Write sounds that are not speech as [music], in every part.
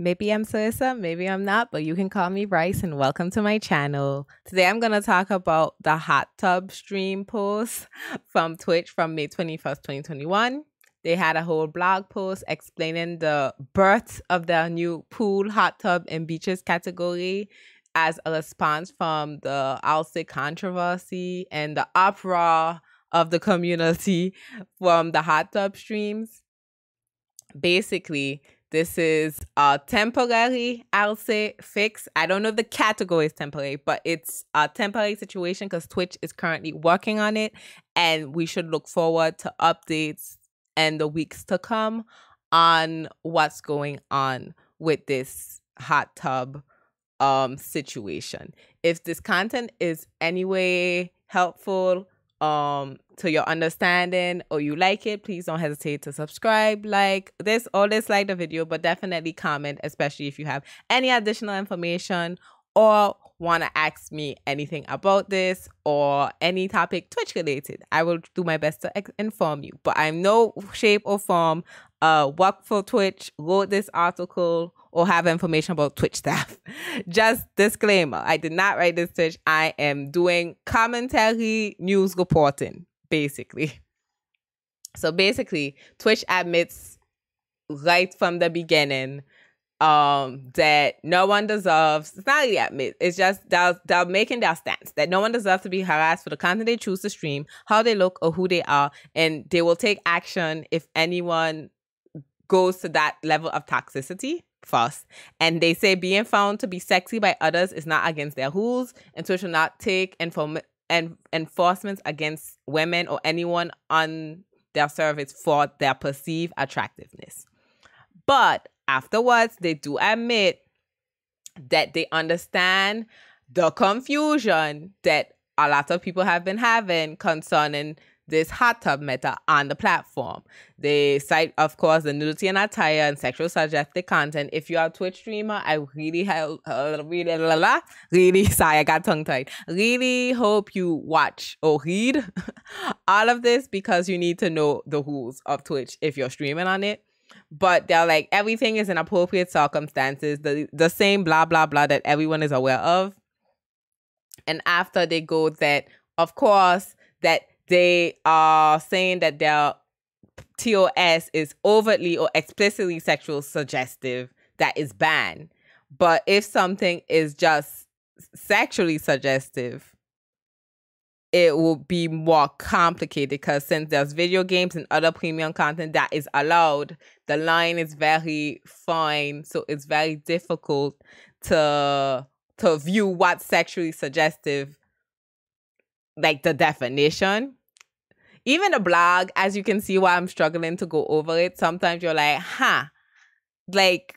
Maybe I'm Sarissa, maybe I'm not, but you can call me Rice and welcome to my channel. Today I'm going to talk about the hot tub stream post from Twitch from May 21st, 2021. They had a whole blog post explaining the birth of the new pool, hot tub, and beaches category as a response from the I'll say controversy and the uproar of the community [laughs] from the hot tub streams. Basically, this is a temporary, I'll say, fix. I don't know if the category is temporary, but it's a temporary situation because Twitch is currently working on it. And we should look forward to updates and the weeks to come on what's going on with this hot tub um, situation. If this content is anyway helpful, um to your understanding or you like it please don't hesitate to subscribe like this or dislike the video but definitely comment especially if you have any additional information or want to ask me anything about this or any topic Twitch related, I will do my best to inform you. But I'm no shape or form uh, work for Twitch, wrote this article, or have information about Twitch staff. [laughs] Just disclaimer I did not write this Twitch. I am doing commentary, news reporting, basically. So basically, Twitch admits right from the beginning um, that no one deserves. It's not yet. It's just they're, they're making their stance that no one deserves to be harassed for the content they choose to stream, how they look, or who they are, and they will take action if anyone goes to that level of toxicity first. And they say being found to be sexy by others is not against their rules, and so should not take inform and enforcement against women or anyone on their service for their perceived attractiveness. But afterwards they do admit that they understand the confusion that a lot of people have been having concerning this hot tub meta on the platform. They cite, of course, the nudity and attire and sexual suggestive content. If you're a Twitch streamer, I really, have really, really, [laughs] sorry, I got tongue tied. Really hope you watch or read [laughs] all of this because you need to know the rules of Twitch if you're streaming on it but they're like everything is in appropriate circumstances the the same blah blah blah that everyone is aware of and after they go that of course that they are saying that their TOS is overtly or explicitly sexual suggestive that is banned but if something is just sexually suggestive it will be more complicated because since there's video games and other premium content that is allowed, the line is very fine. So it's very difficult to to view what's sexually suggestive, like the definition. Even a blog, as you can see why I'm struggling to go over it, sometimes you're like, huh, like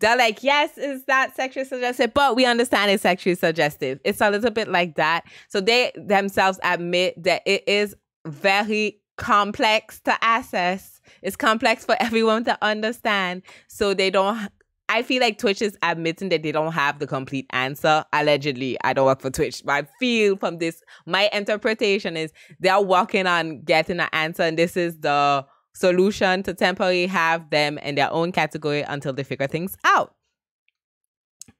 they're like, yes, is that sexually suggestive? But we understand it's sexually suggestive. It's a little bit like that. So they themselves admit that it is very complex to access. It's complex for [laughs] everyone to understand. So they don't I feel like Twitch is admitting that they don't have the complete answer. Allegedly, I don't work for Twitch, but I feel from this, my interpretation is they're working on getting an answer, and this is the solution to temporarily have them in their own category until they figure things out.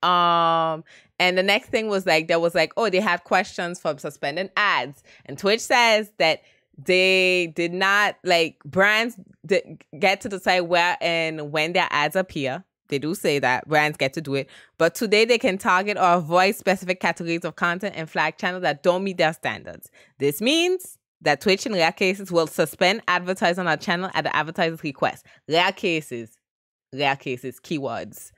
Um, and the next thing was like there was like, oh, they had questions for suspending ads, and Twitch says that they did not like brands get to decide where and when their ads appear. They do say that brands get to do it, but today they can target or avoid specific categories of content and flag channels that don't meet their standards. This means that Twitch in rare cases will suspend advertising on our channel at the advertiser's request. Rare cases, rare cases, keywords.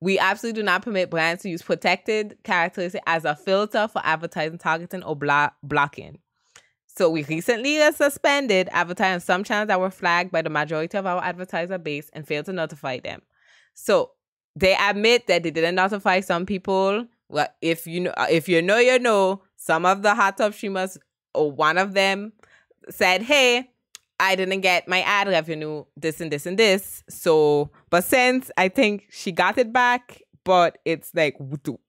We absolutely do not permit brands to use protected characteristics as a filter for advertising targeting or blo blocking. So we recently suspended advertising on some channels that were flagged by the majority of our advertiser base and failed to notify them. So they admit that they didn't notify some people. Well, if you know, if you know, you know, some of the hot top streamers one of them said, Hey, I didn't get my ad revenue, this and this and this. So, but since I think she got it back, but it's like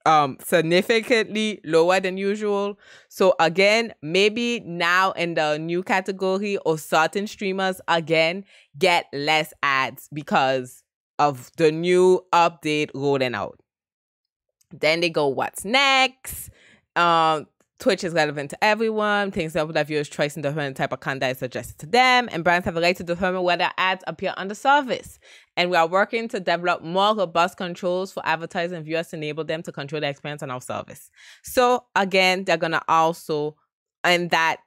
um significantly lower than usual. So again, maybe now in the new category or certain streamers again get less ads because of the new update rolling out. Then they go, what's next? Um, Twitch is relevant to everyone. Things that with viewers' choice and determine the type of content is suggested to them. And brands have a right to determine whether ads appear on the service. And we are working to develop more robust controls for advertisers and viewers to enable them to control their experience on our service. So again, they're gonna also in that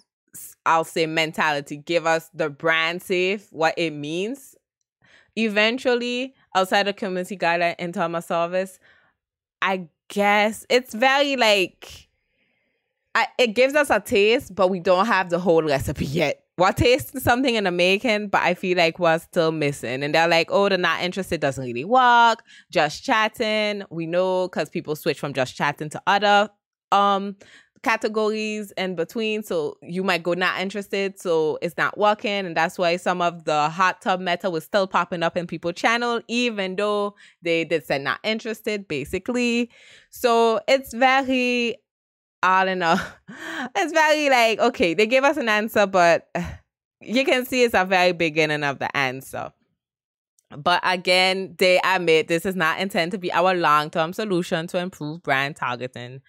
I'll say mentality give us the brand safe what it means. Eventually, outside the community guideline into my service, I guess it's very like I, it gives us a taste, but we don't have the whole recipe yet. We're tasting something in the making, but I feel like we're still missing. And they're like, oh, they're not interested, doesn't really work. Just chatting. We know because people switch from just chatting to other um categories in between. So you might go not interested. So it's not working. And that's why some of the hot tub meta was still popping up in people's channel, even though they did say not interested, basically. So it's very I don't know. [laughs] It's very like, okay, they gave us an answer, but [sighs] you can see it's a very beginning of the answer. But again, they admit this is not intended to be our long term solution to improve brand targeting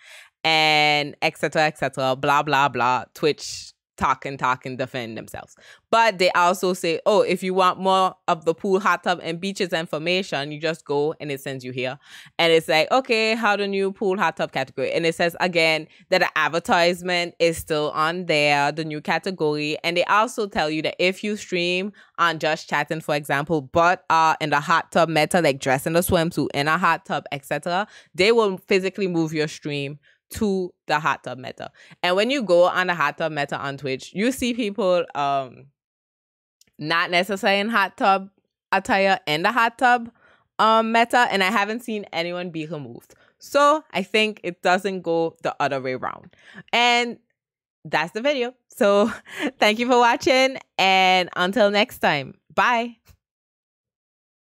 and etc. etc. blah, blah, blah. Twitch talk and talk and defend themselves. But they also say, oh, if you want more of the pool, hot tub, and beaches information, you just go and it sends you here. And it's like, okay, how the new pool, hot tub category. And it says again that the advertisement is still on there, the new category. And they also tell you that if you stream on Just Chatting, for example, but uh, in the hot tub meta, like dress in a swimsuit, in a hot tub, etc., they will physically move your stream to the hot tub meta. And when you go on the hot tub meta on Twitch, you see people um not necessarily in hot tub attire in the hot tub um meta, and I haven't seen anyone be removed. So I think it doesn't go the other way around. And that's the video. So [laughs] thank you for watching and until next time. Bye.